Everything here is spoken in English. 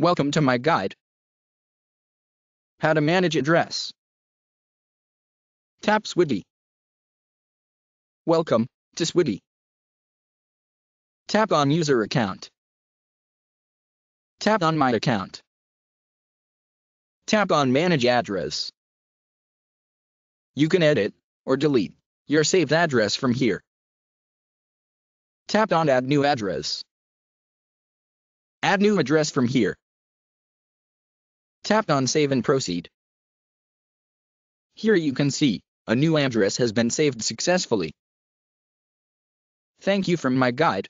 Welcome to my guide. How to manage address. Tap Swidi. Welcome to Swidi. Tap on user account. Tap on my account. Tap on manage address. You can edit or delete your saved address from here. Tap on add new address. Add new address from here. Tapped on save and proceed. Here you can see, a new address has been saved successfully. Thank you from my guide.